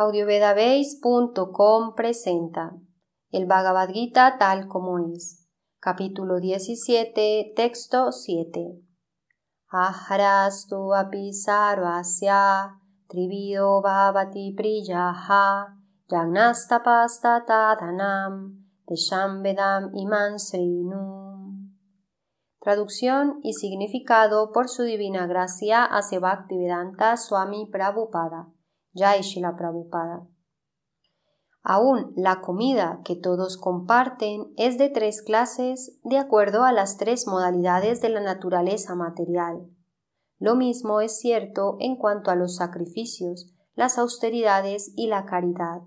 audiovedabase.com presenta el Bhagavad Gita tal como es. Capítulo 17, texto 7. Ajarastu tu sarvasya trivido bhavati priyaha yagnastapasta tadanam vedam iman Traducción y significado por su divina gracia hace Bhaktivedanta Swami Prabhupada. Aún la comida que todos comparten es de tres clases de acuerdo a las tres modalidades de la naturaleza material. Lo mismo es cierto en cuanto a los sacrificios, las austeridades y la caridad.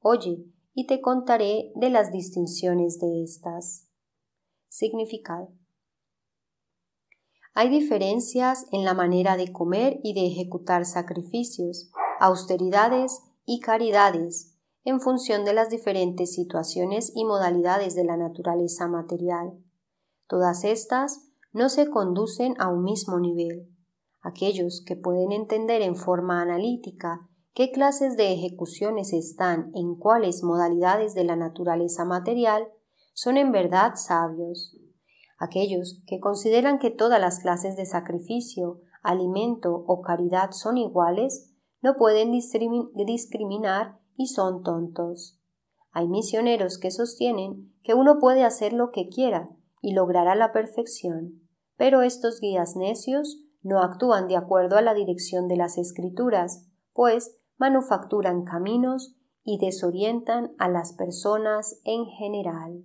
Oye, y te contaré de las distinciones de estas. Significado. Hay diferencias en la manera de comer y de ejecutar sacrificios, austeridades y caridades, en función de las diferentes situaciones y modalidades de la naturaleza material. Todas estas no se conducen a un mismo nivel. Aquellos que pueden entender en forma analítica qué clases de ejecuciones están en cuáles modalidades de la naturaleza material son en verdad sabios. Aquellos que consideran que todas las clases de sacrificio, alimento o caridad son iguales no pueden discriminar y son tontos. Hay misioneros que sostienen que uno puede hacer lo que quiera y logrará la perfección, pero estos guías necios no actúan de acuerdo a la dirección de las escrituras, pues manufacturan caminos y desorientan a las personas en general.